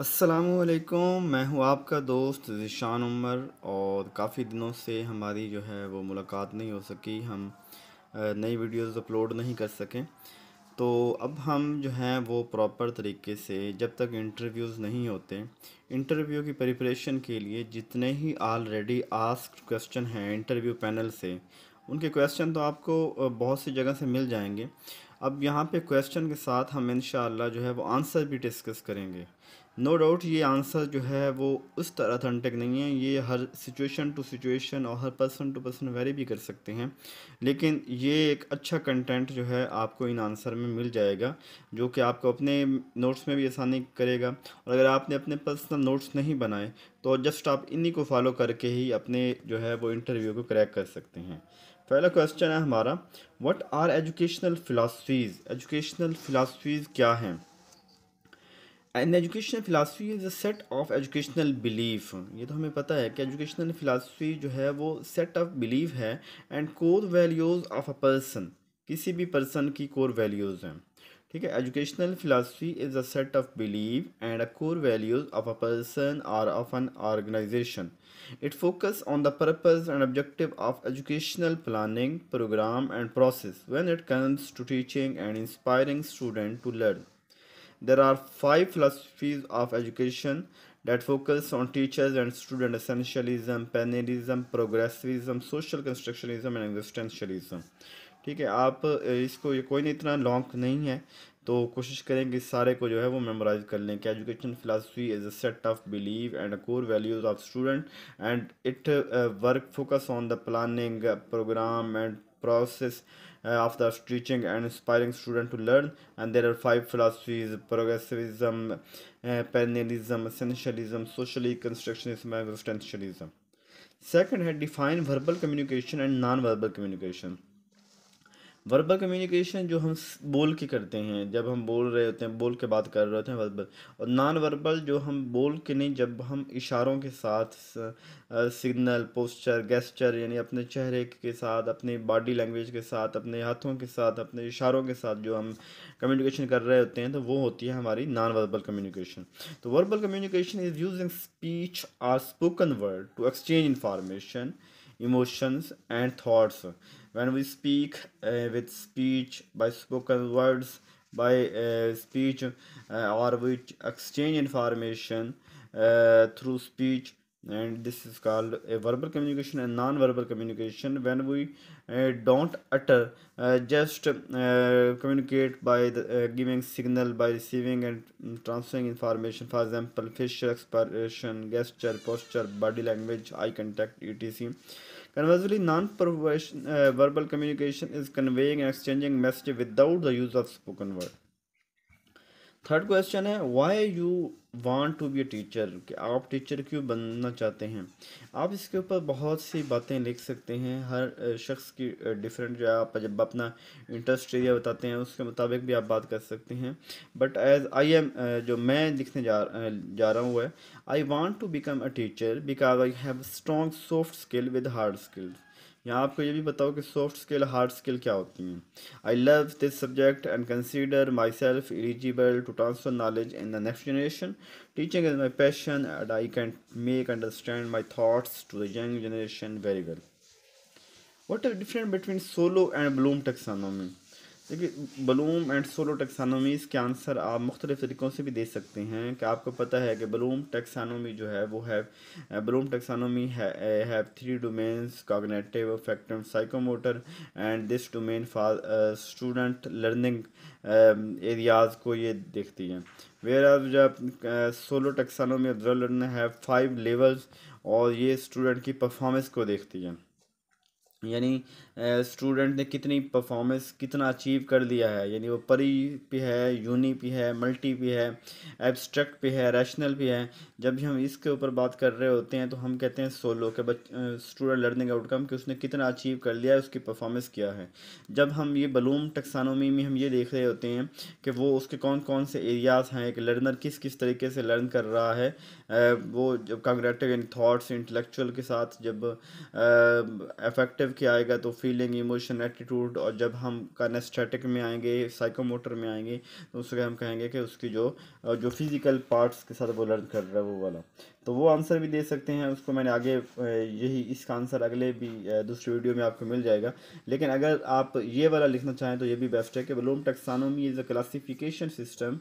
असलकुम मैं हूँ आपका दोस्त ऋशान उमर और काफ़ी दिनों से हमारी जो है वो मुलाकात नहीं हो सकी हम नई वीडियोस अपलोड नहीं कर सकें तो अब हम जो हैं वो प्रॉपर तरीके से जब तक इंटरव्यूज़ नहीं होते इंटरव्यू की प्रिपरेशन के लिए जितने ही ऑलरेडी आस्क क्वेश्चन हैं इंटरव्यू पैनल से उनके क्वेश्चन तो आपको बहुत सी जगह से मिल जाएंगे अब यहाँ पे क्वेश्चन के साथ हम इन जो है वो आंसर भी डिस्कस करेंगे नो no डाउट ये आंसर जो है वो उस तरह अथेंटिक नहीं है ये हर सिचुएशन टू सिचुएशन और हर पर्सन टू पर्सन वेरी भी कर सकते हैं लेकिन ये एक अच्छा कंटेंट जो है आपको इन आंसर में मिल जाएगा जो कि आपको अपने नोट्स में भी आसानी करेगा और अगर आपने अपने पर्सनल नोट्स नहीं बनाए तो जस्ट आप इन्हीं को फॉलो करके ही अपने जो है वो इंटरव्यू को क्रैक कर सकते हैं पहला क्वेश्चन है हमारा what are educational philosophies educational philosophies क्या हैं an educational philosophy is a set of educational belief ये तो हमें पता है कि एजुकेशनल फ़िलासफ़ी जो है वो सेट ऑफ बिलीफ है and core values of a person किसी भी पर्सन की कोर वैल्यूज़ हैं ठीक है educational philosophy is a set of believe and a core values of a person और of an organization it focus on the objective and objective of educational planning program and process comes it comes to teaching and inspiring student to learn there are five philosophies of education that focus on teachers and student essentialism, pantheism, progressivism, social constructionism, and existentialism. ठीक है आप इसको ये कोई नहीं इतना long नहीं है तो कोशिश करें कि सारे को जो है वो मेमोराइज कर लें कि education philosophy is a set of believe and core values of student and it work focus on the planning program and process of the teaching and inspiring student to learn and there are five philosophies progressivism perennialism socially constructionism and second है define verbal communication and non verbal communication verbal communication जो हम बोल के करते हैं जब हम बोल रहे होते हैं बोल के बात कर रहे होते हैं वर्बल और नॉन वर्बल जो हम बोल के नहीं जब हम इशारों के साथ सिग्नल पोस्चर गेस्चर यानी अपने चेहरे के साथ अपने बॉडी लैंग्वेज के साथ अपने हाथों के साथ अपने इशारों के साथ जो हम कम्युनिकेशन कर रहे होते हैं तो वो होती है हमारी नॉन वर्बल कम्युनिकेशन तो verbal communication is using speech or spoken word to exchange information emotions and thoughts when we speak uh, with speech by spoken words by uh, speech uh, or we exchange information uh, through speech and this is called a verbal communication and non-verbal communication when we uh, don't utter uh, just uh, communicate by the, uh, giving signal by receiving and mm, transferring information for example facial expression gesture posture body language eye contact etc conversely non-verbal uh, communication is conveying and exchanging message without the use of spoken word third question है why you want to be a teacher कि आप teacher क्यों बनना चाहते हैं आप इसके ऊपर बहुत सी बातें लिख सकते हैं हर शख्स की डिफरेंट जो है आप जब अपना इंटरेस्ट एरिया बताते हैं उसके मुताबिक भी आप बात कर सकते हैं बट एज आई एम जो मैं लिखने जा जा रहा हूँ वो है I want to become a teacher because I have strong soft skill with hard skills यहाँ आपको ये भी बताओ कि सॉफ्ट स्किल हार्ड स्किल क्या होती हैं I love this subject and consider myself eligible to transfer knowledge in the next generation teaching is my passion and I can make understand my thoughts to the young generation very well what are different between solo and Bloom taxonomy देखिए Bloom and solo टेक्सानोमीज़ के answer आप मुख्तलिफ तरीक़ों से भी दे सकते हैं कि आपको पता है कि बलूम टेक्सानोमी जो है वो है बलूम टेक्सानोमी है have three domains cognitive affective psychomotor and this domain for student learning areas को ये देखती है वेयर आप जब सोलो टेक्सानोमी ऑब्जर्व लर्नर है फाइव लेवल्स और ये स्टूडेंट की परफॉर्मेंस को देखती है यानी स्टूडेंट ने कितनी परफॉर्मेंस कितना अचीव कर लिया है यानी वो परी भी है यूनी भी है मल्टी भी है एब्स्ट्रैक्ट भी है रैशनल भी है जब भी हम इसके ऊपर बात कर रहे होते हैं तो हम कहते हैं सोलो के बच स्टूडेंट लर्निंग आउटकम कि उसने कितना अचीव कर लिया है उसकी परफॉर्मेंस क्या है जब हम ये बलूम टक्सानोमी में हम ये देख रहे होते हैं कि वो उसके कौन कौन से एरियाज़ हैं एक लर्नर किस किस तरीके से लर्न कर रहा है वो जब कॉन्ग्रेटिव यानी थाट्स इंटलेक्चुअल के साथ जब एफेक्टिव किया आएगा तो फिर फीलिंग इमोशन एटीट्यूड और जब हम कनेस्थेटिक में आएंगे साइकोमोटर में आएंगे तो उसके हम कहेंगे कि उसकी जो जो फिज़िकल पार्ट्स के साथ वो लर्न कर रहा है वो वाला तो वो आंसर भी दे सकते हैं उसको मैंने आगे यही इसका आंसर अगले भी दूसरी वीडियो में आपको मिल जाएगा लेकिन अगर आप ये वाला लिखना चाहें तो ये भी बेस्ट है कि Bloom taxonomy is a classification system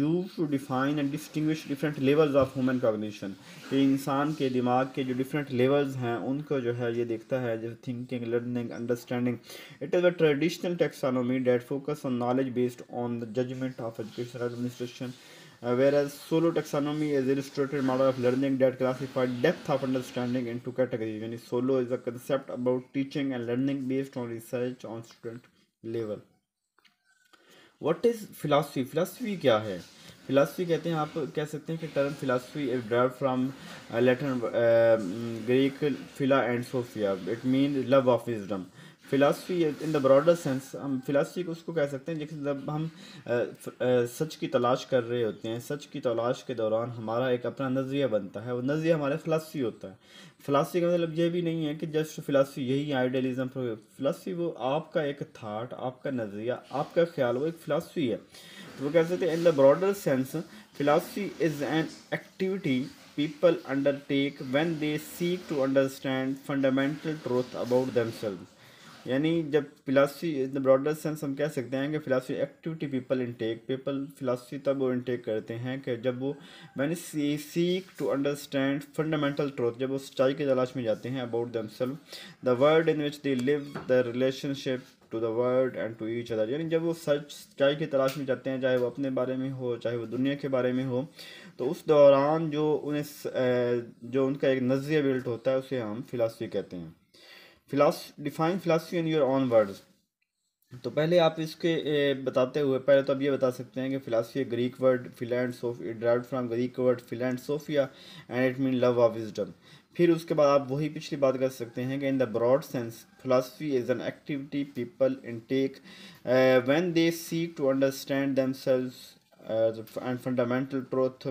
you to define and distinguish different levels of human cognition ये इंसान के दिमाग के जो डिफरेंट लेवल्स हैं उनको जो है ये देखता है जैसे thinking learning understanding it is a traditional taxonomy that focus on knowledge based on the judgement of education administration uh, whereas solo taxonomy is illustrated model of learning that classify depth of understanding into categories when solo is a concept about teaching and learning based on research on student level what is philosophy philosophy क्या है philosophy कहते हैं आप कह सकते हैं कि term philosophy is drive from Latin Greek philo and sophia it mean love of wisdom philosophy in the broader sense हम फ़िलासफ़ी को उसको कह सकते हैं जब हम सच की तलाश कर रहे होते हैं सच की तलाश के दौरान हमारा एक अपना नज़रिया बनता है वो नज़रिया हमारा फ़िलासफ़ी होता है फ़िलासफ़ी का मतलब यह भी नहीं है कि जस्ट फ़िलासफ़ी यही आइडियलिज़म फ़िलासफ़ी वो आपका एक थाट आपका नज़रिया आपका ख्याल वो एक फ़िलासफ़ी है तो वो कह सकते हैं in the broader sense philosophy is an activity people undertake when they seek to understand fundamental truth about themselves यानी जब फिलासफी इन ब्रॉडर सेंस हम कह सकते हैं कि philosophy activity people intake people philosophy तब वो इनटेक करते हैं कि जब वो मैन सी seek to understand fundamental truth जब वो सच्चाई की तलाश में जाते हैं about themselves the world in which they live the relationship to the world and to each other यानी जब वो सच सच्चाई की तलाश में जाते हैं चाहे वो अपने बारे में हो चाहे वो दुनिया के बारे में हो तो उस दौरान जो उन्हें जो उनका एक नज़रिया बिल्ट होता है उसे हम फिलासफी कहते हैं philosophy define philosophy in your own words तो पहले आप इसके बताते हुए पहले तो आप ये बता सकते हैं कि philosophy Greek word phil and sophie drive from Greek word phil and sophia and it mean love of wisdom फिर उसके बाद आप वही पिछली बात कर सकते हैं कि in the broad sense philosophy is an activity people intake when they see to understand them uh, and fundamental truth,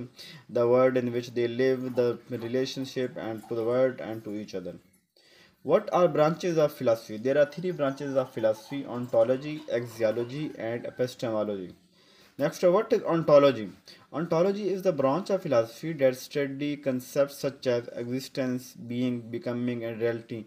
the world in which they live, the relationship and to the world and to each What are branches of philosophy? There are three branches of philosophy ontology, axiology, and epistemology. Next, what is ontology? Ontology is the branch of philosophy that study concepts such as existence, being, becoming and reality.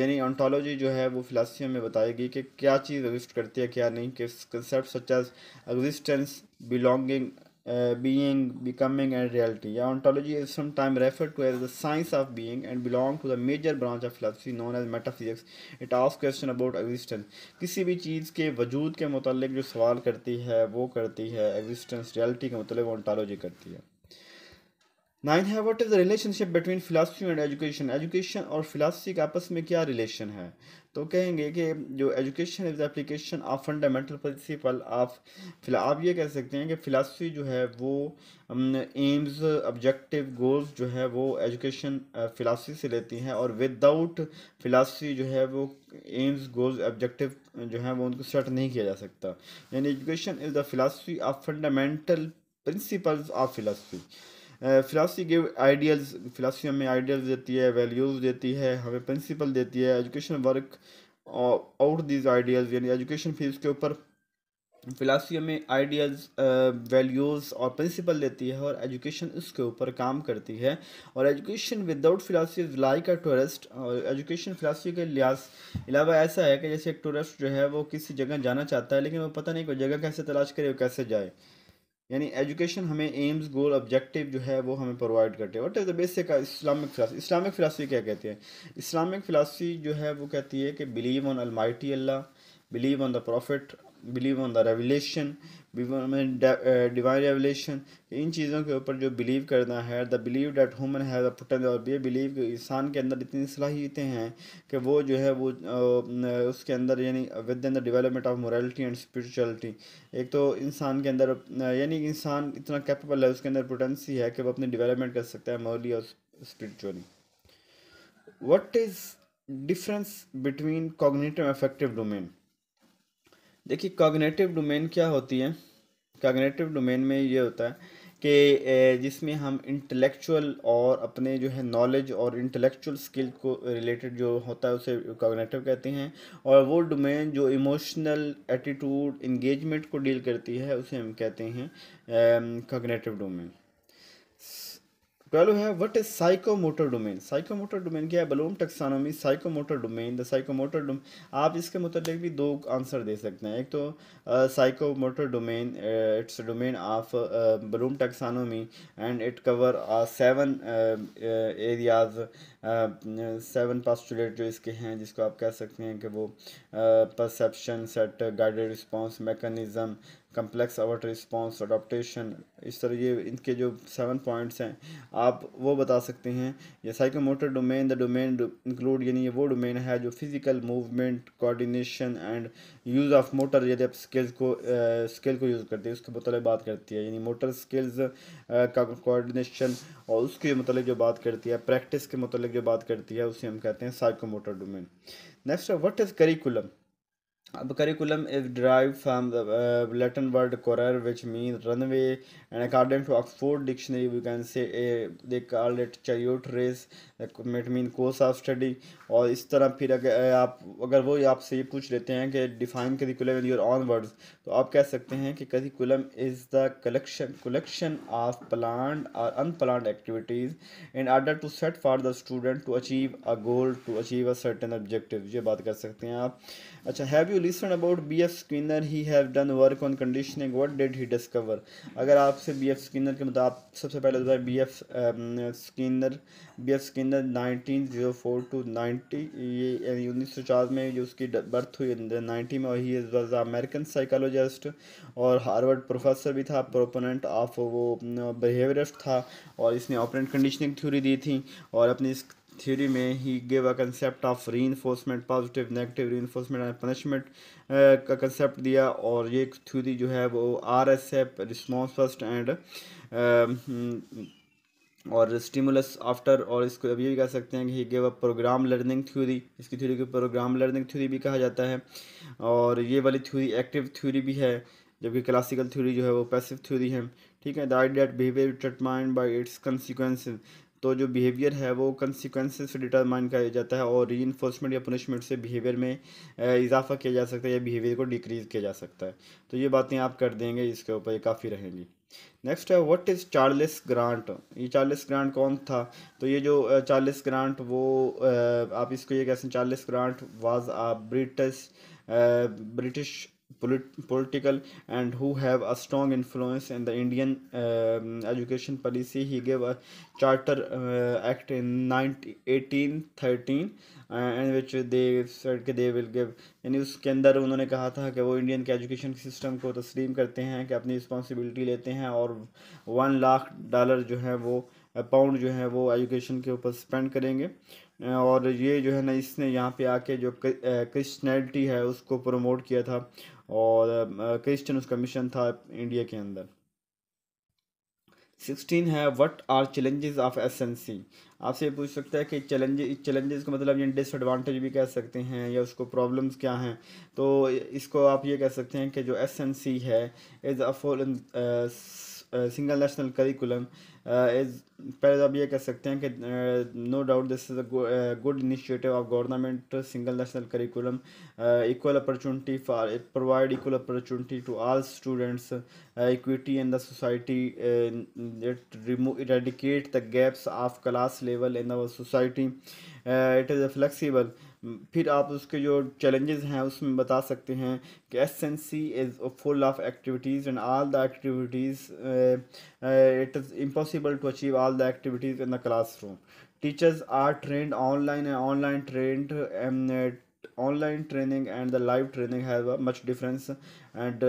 यानी ontology जो है वो philosophy में बताएगी कि क्या चीज़ exist करती है क्या नहीं कि concepts such as existence, belonging, uh, being, becoming and reality. yeah, Ontology is sometimes referred to as the science of being and belong to the major branch of philosophy known as metaphysics. It asks question about existence. kisi bhi cheez ke wajood ke mutalliq jo sawal karti hai wo karti hai existence reality ke mutalliq ontology karti hai nine है what is the relationship between philosophy and education education और philosophy का आपस में क्या relation है तो कहेंगे कि जो education is application of fundamental principle of philo आप ये कह सकते हैं कि फ़िलासफ़ी जो है वो एम्स ऑब्जेक्टिव गोल्स जो है वो एजुकेशन फ़िलासफ़ी से लेती हैं और विदाउट फ़िलासफ़ी जो है वो एम्स गोल्स ऑब्जेक्टिव जो है वो उनको सेट नहीं किया जा सकता यानी education is the philosophy of fundamental principle of philosophy philosophy के आइडियल्स फिलासफी हमें आइडियल्स देती है वैल्यूज़ देती है हमें प्रिंसिपल देती है education work out these ideals यानी एजुकेशन फीस के ऊपर फिलासफी हमें आइडियाज़ वैल्यूज़ और प्रिंसिपल देती है और एजुकेशन इसके ऊपर काम करती है और education without philosophy is like a tourist और एजुकेशन फ़िलासफी के लिहाज अलावा ऐसा है कि जैसे एक टूरिस्ट जो है वो किसी जगह जाना चाहता है लेकिन वो पता नहीं कोई जगह कैसे तलाश करे और कैसे जाए यानी एजुकेशन हमें एम्स गोल ऑब्जेक्टिव जो है वो हमें प्रोवाइड करते हैं what is the basic Islamic philosophy Islamic philosophy क्या कहते हैं इस्लामिक फ़िलासफ़ी जो है वो कहती है कि believe on almighty Allah believe on the prophet believe on the revelation divine revelation इन चीज़ों के ऊपर जो बिलीव करना है the believe that human has a potential और ये बिलीव इंसान के अंदर इतनी सलाहियतें हैं कि वो जो है वो उसके अंदर यानी within the development of morality and spirituality एक तो इंसान के अंदर यानी इंसान इतना कैपेबल है उसके अंदर पोटेंसी है कि वो अपनी डिवेलपमेंट कर सकता है मोरली और spiritually what is difference between cognitive affective domain देखिए कॉग्नेटिव डोमेन क्या होती है कॉग्नेटिव डोमेन में ये होता है कि जिसमें हम इंटेलेक्चुअल और अपने जो है नॉलेज और इंटेलेक्चुअल स्किल को रिलेटेड जो होता है उसे कॉग्नेटिव कहते हैं और वो डोमेन जो इमोशनल एटीट्यूड इंगेजमेंट को डील करती है उसे हम कहते हैं कॉग्नेटिव डोमेन पहलो है what is psychomotor domain psychomotor domain क्या है Bloom taxonomy psychomotor domain the psychomotor domain आप इसके मतलब भी दो आंसर दे सकते हैं एक तो psychomotor domain it's domain of Bloom taxonomy and it cover seven areas seven postulate जो इसके हैं जिसको आप कह सकते हैं कि वो perception set guided response mechanism complex overt response adaptation इस तरह ये इनके जो सेवन पॉइंट्स हैं आप वो बता सकते हैं या psychomotor domain the domain include यानी ये वो डोमेन है जो physical movement coordination and use of motor यदि आप स्किल्स को स्किल को यूज़ करते हैं उसके मतलब बात करती है यानी मोटर स्किल्स का कोऑर्डिनेशन और उसके मतलब जो बात करती है प्रैक्टिस के मतलब जो बात करती है उसे हम कहते हैं psychomotor domain next what is curriculum अब curriculum is drive from Latin word uh, Latin which mean run way and according to Oxford dictionary Dictionary, we can say a, uh, they call it chariot race. It means course और इस तरह फिर अगर आप अगर वो आपसे ये पूछ लेते हैं कि define curriculum in your own words तो आप कह सकते हैं कि curriculum is the collection collection of plan और plan activities in order to set for the student to achieve a goal to achieve a certain objective ये बात कर सकते हैं आप अच्छा have you listen about B F Skinner, he have done work on conditioning what did he discover अगर आपसे B F Skinner के मुताबिक सबसे पहले B F B F Skinner, nineteen zero four to ninety ये उन्नीस सौ चार में जो उसकी बर्थ हुई नाइन्टी में और ही वॉज अमेरिकन साइकोलॉजिस्ट और हार्वर्ड प्रोफेसर भी था प्रोपोनेंट ऑफ वो बिहेवियर um, था और इसने ऑपरेंट कंडीशनिंग थ्योरी दी थी और अपनी थ्योरी में he a concept of re reinforcement positive negative re and and punishment uh, का कंसेप्ट दिया और ये थ्योरी जो है वो R S F response first and और स्टिमुलस आफ्टर और इसको अब ये भी कह सकते हैं कि he gave a programme learning theory इसकी थ्योरी को प्रोग्राम लर्निंग थ्योरी भी कहा जाता है और ये वाली थ्योरी एक्टिव थ्योरी भी है जबकि क्लासिकल थ्योरी जो है वो पैसिव थ्योरी है ठीक है that behaviour determined by its consequence तो जो बिहेवियर है वो कंसिक्वेंस से डिटरमाइन किया जाता है और री या पनिशमेंट से बिहेवियर में इजाफा किया जा सकता है या बिहेवियर को डिक्रीज़ किया जा सकता है तो ये बातें आप कर देंगे इसके ऊपर ये काफ़ी रहेंगी नेक्स्ट है व्हाट इज़ चार्लिस ग्रांट ये चार्लिस ग्रांट कौन था तो ये जो चार्लिस ग्रांट वो आप इसको ये कह सकते हैं Charles Grant was a British British polit- political and who have a strong influence in the Indian um, education policy. He gave a Charter uh, Act in 19, 1813 in which they said के they will give यानी उसके अंदर उन्होंने कहा था कि वो Indian के एजुकेशन सिस्टम को तस्लीम करते हैं कि अपनी रिस्पॉन्सिबिलिटी लेते हैं और वन लाख डॉलर जो है वो पाउंड जो है वो एजुकेशन के ऊपर स्पेंड करेंगे और ये जो है ना इसने यहाँ पे आके जो क्रिश्चनैलिटी है उसको प्रमोट किया था और क्रिश्चन उसका मिशन था इंडिया के अंदर सिक्सटीन है what are challenges of C आपसे पूछ सकता है कि चैलेंजेस चैलेंजेस का मतलब ये डिसएडवांटेज भी कह सकते हैं या उसको प्रॉब्लम्स क्या हैं तो इसको आप ये कह सकते हैं कि जो सी है is a single national curriculum is पहले तो आप ये कह सकते हैं कि no doubt this is a good initiative of government single national curriculum equal opportunity for it provide equal opportunity to all students equity in the society it remove eradicate the gaps of class level in our society it is a flexible फिर आप उसके जो challenges हैं उसमें बता सकते हैं कि S N C is full of activities and all the activities it is impossible to achieve all the activities in the classroom teachers are trained online and online trained online training and the live training have much difference and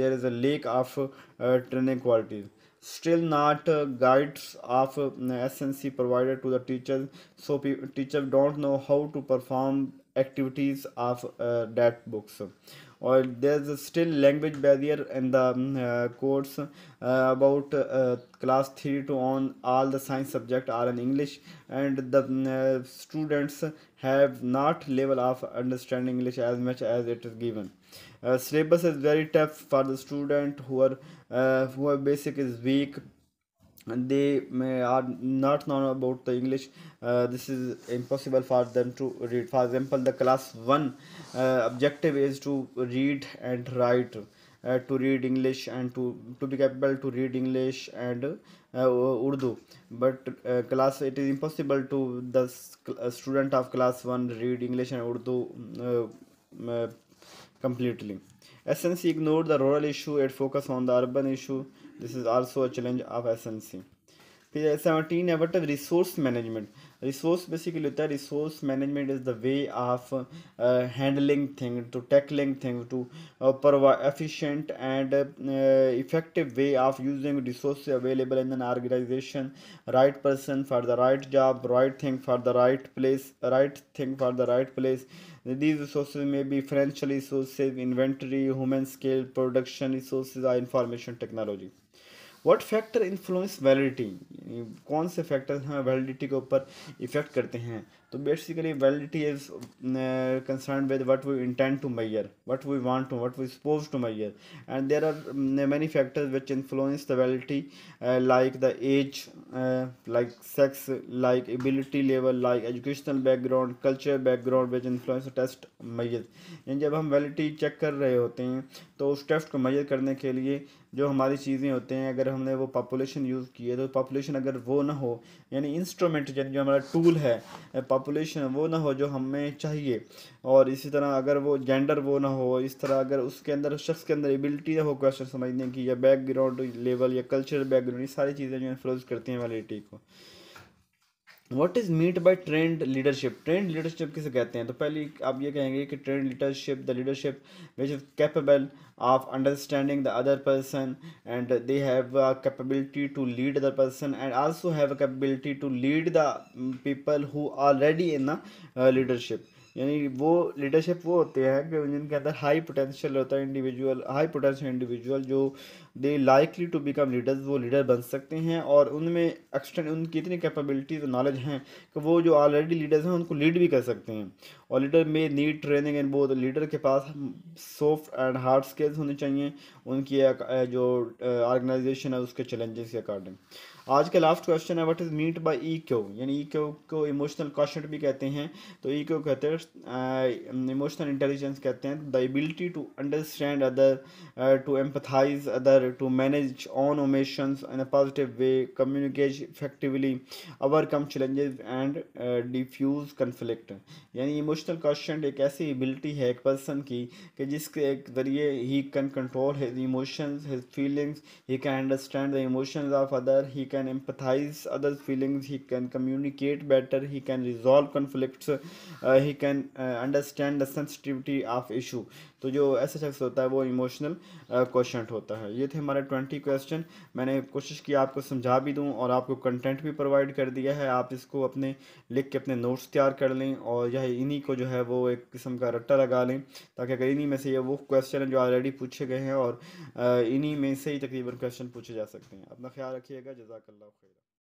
there is a lack of training qualities still not uh, guides of uh, SNC provided to the teachers so teachers don't know how to perform activities of uh, that books or there's still language barrier in the um, uh, course uh, about uh, class 3 to on all the science subject are in english and the um, uh, students have not level of understanding english as much as it is given uh, syllabus is very tough for the student who are uh, who are basic is weak and they may are not known about the english uh, this is impossible for them to read for example the class 1 uh, objective is to read and write uh, to read english and to to be capable to read english and uh, urdu but uh, class it is impossible to the uh, student of class 1 read english and urdu completely. SNC ignored the rural issue it focused on the urban issue. This is also a challenge of SNC. 17 about resource management. Resource basically होता है resource management is the way of handling thing to tackling thing to provide efficient and effective way of using resource available in an organisation right person for the right job right thing for the right place right thing for the right place these resource में भी financial resources inventory human skill production resources are information technology what factor influence validity कौन से factor हमें validity के ऊपर effect करते हैं तो basically validity is concern with what we intend to measure what we want to what we suppose to measure and there are many factors which influence the validity like the age like sex like ability level like educational background culture background which influence test measure यानी जब हम validity check कर रहे होते हैं तो उस test को मैयर करने के लिए जो हमारी चीज़ें होते हैं अगर हमने वो पॉपुलेशन यूज़ की है तो पॉपुलेशन अगर वो ना हो यानी इंस्ट्रूमेंट यानी जो हमारा टूल है uh, पॉपुलेशन वो ना हो जो हमें चाहिए और इसी तरह अगर वो जेंडर वो ना हो इस तरह अगर उसके अंदर शख्स के अंदर एबिलिटी ना हो क्वेश्चन समझने की या बैकग्राउंड लेवल या कल्चरल बैकग्राउंड ये सारी चीज़ें जो इन्फ्लुएंस करती हैं वैलिडिटी को what is meant by trained leadership trained leadership किसे कहते हैं तो पहले आप ये कहेंगे कि trained leadership the leadership which is capable of understanding the other person and they have a capability to lead the person and also have a capability to lead the people who already in the leadership यानी वो leadership वो होते हैं कि जिनके अंदर high potential होता है इंडिविजुअल हाई पोटेंशियल इंडिविजुअल जो they likely to become leaders वो लीडर बन सकते हैं और उनमें एक्सटेंड उनकी इतनी कैपेबिलिटीज और नॉलेज हैं कि वो जो ऑलरेडी लीडर्स हैं उनको लीड भी कर सकते हैं और लीडर में need training and both leader के पास सॉफ्ट एंड हार्ड स्किल्स होने चाहिए उनकी जो ऑर्गेनाइजेशन है उसके चैलेंजेस के अकॉर्डिंग आज का लास्ट क्वेश्चन है what is meant by E Q यानी ई क्यू को इमोशनल क्वेश्चन भी कहते हैं तो ई क्यू कहते हैं इमोशनल इंटेलिजेंस कहते हैं the ability to understand other to empathise other to manage own emotions in a positive way communicate effectively overcome challenges and defuse conflict यानी इमोशनल क्वेश्चन एक ऐसी एबिलिटी है एक पर्सन की कि जिसके एक ज़रिए he can control his emotions his feelings he can understand the emotions of other he can empathise other feelings he can communicate better he can resolve conflict he can understand the sensitivity of issue तो जो ऐसा शख्स होता है वो emotional question uh, होता है ये थे हमारे ट्वेंटी क्वेश्चन मैंने कोशिश की आपको समझा भी दूँ और आपको कंटेंट भी प्रोवाइड कर दिया है आप इसको अपने लिख के अपने नोट्स तैयार कर लें और यह इन्हीं को जो है वो एक किस्म का रट्टा लगा लें ताकि अगर इन्हीं में से ये वो क्वेश्चन हैं जो ऑलरेडी पूछे गए हैं और uh, इन्हीं में से ही तकरीबन क्वेश्चन पूछे जा सकते हैं अपना ख्याल रखिएगा जजाक جزاك الله خيرا